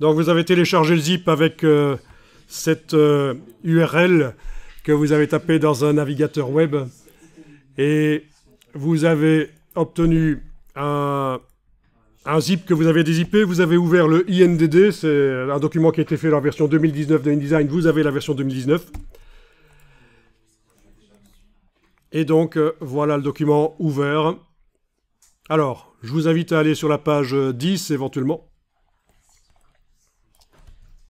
Donc vous avez téléchargé le zip avec euh, cette URL euh, que vous avez tapé dans un navigateur web et vous avez obtenu un, un zip que vous avez dézippé, vous avez ouvert le INDD, c'est un document qui a été fait dans la version 2019 de InDesign, vous avez la version 2019. Et donc euh, voilà le document ouvert. Alors, je vous invite à aller sur la page 10 éventuellement.